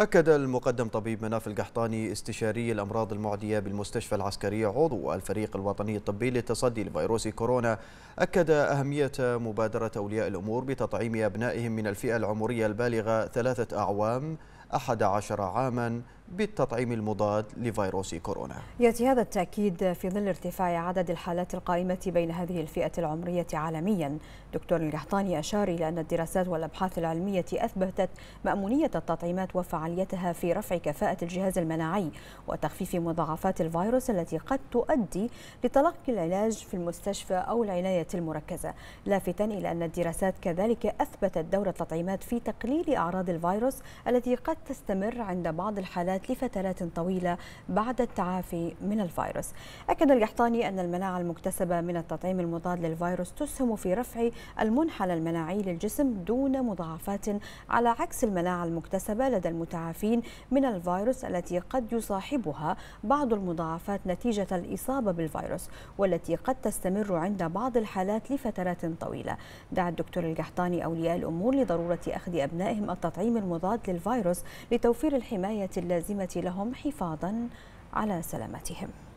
أكد المقدم طبيب مناف القحطاني استشاري الأمراض المعدية بالمستشفى العسكري عضو الفريق الوطني الطبي للتصدي لفيروس كورونا أكد أهمية مبادرة أولياء الأمور بتطعيم أبنائهم من الفئة العمرية البالغة ثلاثة أعوام عشر عاماً بالتطعيم المضاد لفيروس كورونا يأتي هذا التأكيد في ظل ارتفاع عدد الحالات القائمة بين هذه الفئة العمرية عالميا دكتور القحطاني أشار إلى أن الدراسات والأبحاث العلمية أثبتت مأمونية التطعيمات وفعاليتها في رفع كفاءة الجهاز المناعي وتخفيف مضاعفات الفيروس التي قد تؤدي لتلقي العلاج في المستشفى أو العناية المركزة لافتا إلى أن الدراسات كذلك أثبتت دور التطعيمات في تقليل أعراض الفيروس التي قد تستمر عند بعض الحالات الحالات لفترات طويلة بعد التعافي من الفيروس أكد القحطاني أن المناعة المكتسبة من التطعيم المضاد للفيروس تسهم في رفع المنحنى المناعي للجسم دون مضاعفات على عكس المناعة المكتسبة لدى المتعافين من الفيروس التي قد يصاحبها بعض المضاعفات نتيجة الإصابة بالفيروس والتي قد تستمر عند بعض الحالات لفترات طويلة دعا الدكتور القحطاني أولياء الأمور لضرورة أخذ أبنائهم التطعيم المضاد للفيروس لتوفير الحماية اللازمة اللازمة لهم حفاظا على سلامتهم